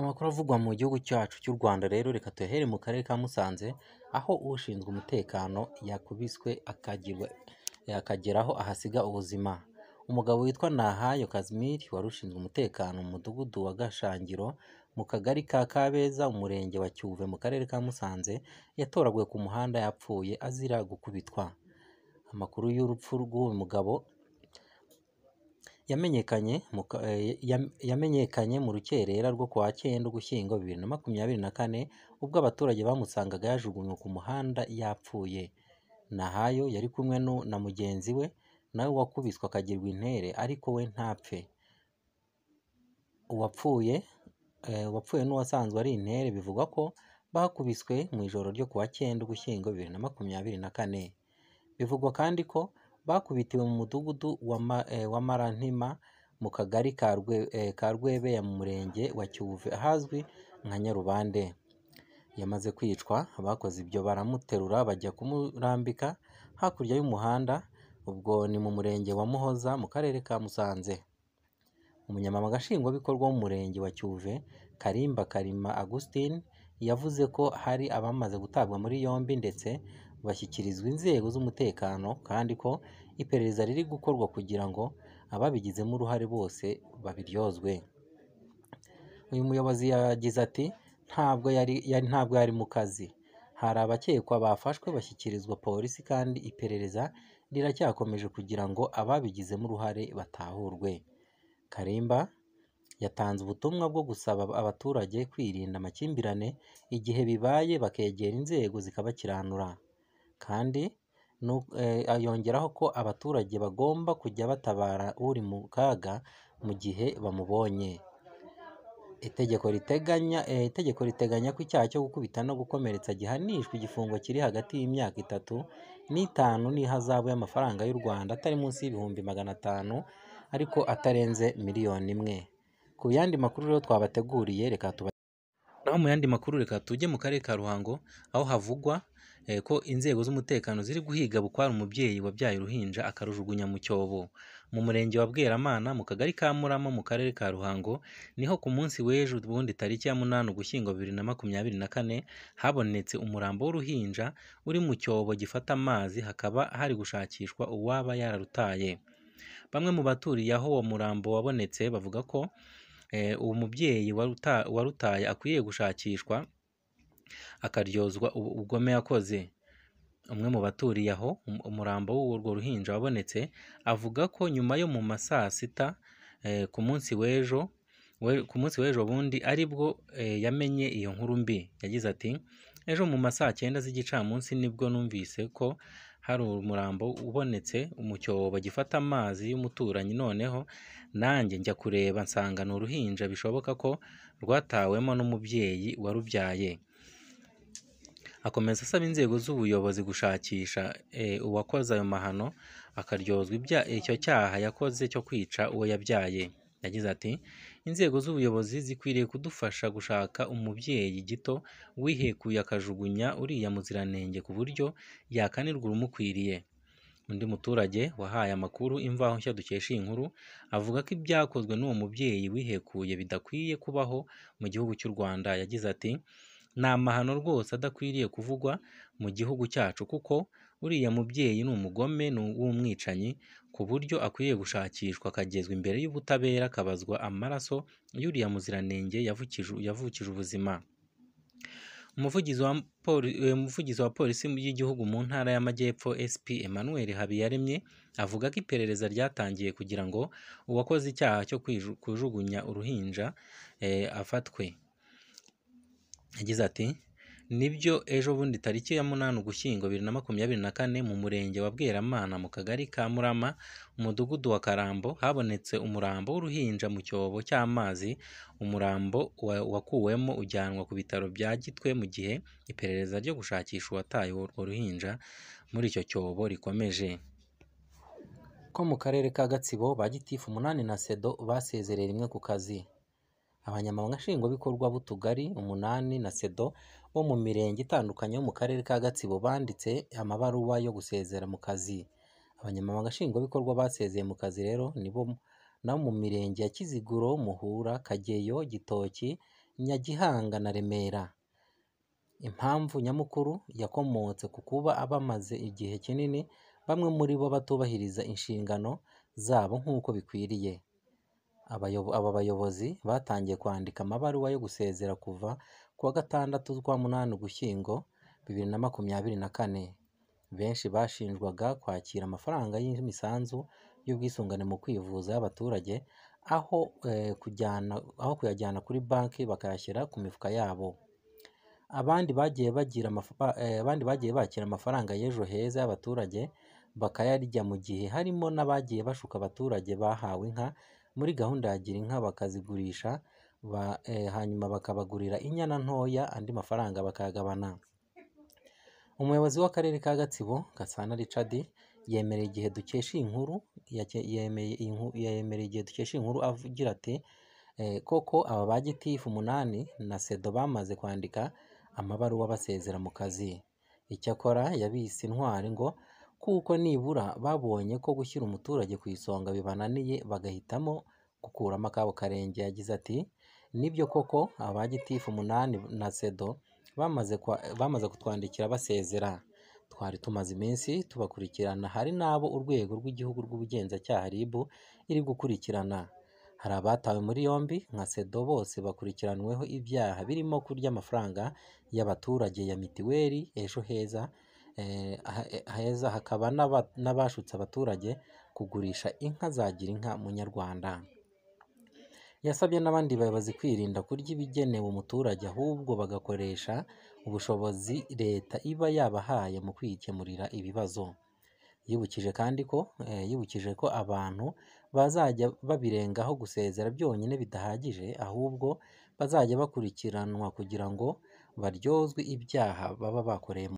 Amakuru avugwa mu gihugu cyacu cy'u Rwanda rero reka tuyahere mu karere ka Musanze, aho ushinzwe umutekano yakubiswe akageraho ahasiga ubuzima. Umugabo witwa Ntahayo Casimir wari ushinzwe umutekano mu mudugudu wa Gashangiro mu kagari ka Kabeza umurenge wa Cyuve mu karere ka Musanze, yatoraguwe ku muhanda yapfuye azira gukubitwa. Amakuru y'urupfu rw'uwo mugabo Eh, yamenyekanye mu rukerera rwo ku wa cyenda Ugushyingo bibiri na makumyabiri na kane ubwo abaturage bamusangaga yajugunywe ku muhanda yapfuye. Nahayo yari kumwe na mugenzi we nawe wakubiswe akagirwa intere ariko we ntapfe. Uwapfuye eh, n'uwasanzwe ari intere bivugwa ko bakubiswe mu ijoro ryo kuwa cyenda Ugushyingo bibiri na makumyabiri na kane. Bivugwa kandi ko bakubitiwe mu mudugudu wa eh, Marantima mu kagari ka eh, Rwebeya mu murenge wa Cyuve ahazwi nka Nyarubande yamaze kwicwa abakoze ibyo baramuterura bajya kumurambika hakurya y'umuhanda ubwo ni mu murenge wa Muhoza mu karere ka Musanze umunyamabanga nshingwabikorwa w'umurenge wa Cyuve Karimba Karima Augustin yavuze ko hari abamaze gutabwa muri yombi ndetse bashyikirizwa inzego z'umutekano kandi ko iperereza riri gukorwa kugira ngo ababigizemo uruhare bose babiryozwe uyu muyobozi yagize ati ntabwo yari ntabwo yari mu kazi hari abakekwa bafashwe bashyikirizwa polisi kandi iperereza riracyakomeje kugira ngo ababigizemo uruhare batahurwe karimba yatanze ubutumwa bwo gusaba abaturage kwirinda amakimbirane igihe bibaye bakegera inzego zikabakiranura kandi eh, yongeraho ko abaturage bagomba kujya batabara uri mu kaga mu gihe bamubonye. Itegeko riteganya eh, itegeko riteganya ko icyaha cyo gukubita no gukomeretsa gihanishwa igifungo kiri hagati y'imyaka itatu n'itanu n'ihazabu y'amafaranga y'u Rwanda atari munsi y'ibihumbi magana atanu ariko atarenze miliyoni imwe. Ku yandi makuru rero twabateguriye reka tuba naho mu yandi makuru reka tujye mu karere ka Ruhango aho havugwa Eh, ko inzego z'umutekano ziri guhiga bukwara umubyeyi wabyaye uruhinja akarujugunya mu cyobo mu murenge wa Bweramana mu kagari ka Murama mu karere ka Ruhango niho ku munsi w'ejo ubundi tariki ya munani Ugushyingo bibiri na makumyabiri na kane habonetse umurambo w'uruhinja uri mu cyobo gifata amazi hakaba hari gushakishwa uwaba yararutaye bamwe mu baturiye aho uwo murambo wabonetse bavuga ko eh, uwo mubyeyi warutaye akwiye gushakishwa akaryozwa ubugome yakoze umwe mu baturiye aho um-, umurambo w'urwo ruhinja wabonetse avuga ko nyuma yo mu masaa sita eh, ku munsi w'ejo ku munsi w'ejo bundi aribwo eh, yamenye iyo nkuru mbi yagize ati ejo mu masaa cyenda z'igicamunsi nibwo numvise ko hari umurambo ubonetse mu cyobo gifata amazi y'umuturanyi noneho nanjye njya kureba nsanga ni uruhinja bishoboka ko rwatawemo n'umubyeyi warubyaye Akomeza asaba inzego z'ubuyobozi gushakisha eh, uwakoze ayo mahano akaryozwa icyo cyaha yakoze cyo kwica uwo yabyaye. Yagize ati “Inzego z'ubuyobozi zikwiriye kudufasha gushaka umubyeyi gito wihekuye akajugunya uriya muziranenge ku buryo yakanirwa urumukwiriye.” Undi muturage wahaye amakuru imvaho nshya dukesha iyi nkuru, avuga ko ibyakozwe n'uwo mubyeyi wihekuye bidakwiye kubaho mu gihugu cy'u Rwanda. Yagize ati ni amahano rwose adakwiriye kuvugwa mu gihugu cyacu kuko uriya mubyeyi ni umugome w'umwicanyi ku buryo akwiye gushakishwa akagezwa imbere y'ubutabera akabazwa amaraso y'uriya muziranenge yavukije ubuzima eh, umuvugizi wa polisi y'igihugu mu ntara y'amajyepfo SP Emmanuel Habiyaremye avuga ko iperereza ryatangiye kugira ngo uwakoze icyaha cyo kujugunya uruhinja eh, afatwe yagize ati “Nibyo ejo bundi tariki ya munani Ugushyingo bibiri na makumyabiri na kane mu Murenge wa Bweramana mu Kagari ka Murama Umudugudu wa Karambo habonetse umurambo w'uruhinja mu cyobo cy'amazi umurambo wakuwemo ujyanwa ku bitaro bya Gitwe mu gihe iperereza ryo gushakisha uwataye uruhinja muri icyo cyobo rikomeje” ko mu Karere ka Gatsibo ba Gitifu umunani na Sedo basezereye rimwe ku kazi. Abanyamabanga Nshingwabikorwa b'Utugari umunani na SEDO bo mu mirenge itandukanye yo mu Karere ka Gatsibo banditse amabaruwa yo gusezera mu kazi. Abanyamabanga Nshingwabikorwa basezeye mu kazi rero ni bo mu mirenge ya Kiziguro, Muhura, Kageyo, Gitoki, Nyagihanga na Remera. Impamvu nyamukuru yakomotse ku kuba bamaze igihe kinini bamwe muri bo batubahiriza inshingano zabo nk'uko bikwiriye. Aba bayobozi batangiye kwandika amabaruwa yo gusezera kuva ku wa gatandatu z'ukwa munani Ugushyingo bibiri na makumyabiri na kane, benshi bashinjwaga kwakira amafaranga y'imisanzu y'ubwisungane mu kwivuza y'abaturage aho eh, kujyana aho kuyajyana kuri banki bakayashyira ku mifuka yabo, eh, abandi bagiye bakira amafaranga y'ejo heza y'abaturage bakayarya mu gihe harimo n'abagiye bashuka abaturage bahawe inka muri gahunda ya gira inka bakazigurisha eh, hanyuma bakabagurira inyana ntoya andi mafaranga bakayagabana umuyobozi w'akarere ka gatsibo gasana Richard yemereye igihe dukesha iyi nkuru yemereye igihe dukesha inkuru avugira ati eh, koko aba ba gitifu umunani na sedo bamaze kwandika amabaruwa basezera mu kazi icyakora yabise intwari ngo kuko nibura babonye ko gushyira umuturage ku isonga bibananiye bagahitamo gukuramo akabo karenge yagize ati nibyo koko abagitifu umunani na sedo bamaze kutwandikira basezera twari tumaze iminsi tubakurikirana hari n'abo urwego rw'igihugu rw'ubugenzacyaha RIB iri gukurikirana hari abatawe muri yombi nka sedo bose bakurikiranweho ibyaha birimo kurya amafaranga y'abaturage ya mitiweli ejo heza Eh, eh, heza, hakaba n'abashutse abaturage kugurisha inka za Girinka munyarwanda. Yasabye n'abandi bayobozi kwirinda kurya ibigenewe umuturage ahubwo bagakoresha ubushobozi leta iba yabahaye mu kwikemurira ibibazo. Yibukije kandi ko eh, yibukije ko abantu bazajya babirengaho gusezera byonyine bidahagije, ahubwo bazajya bakurikiranwa kugira ngo baryozwe ibyaha baba bakoreye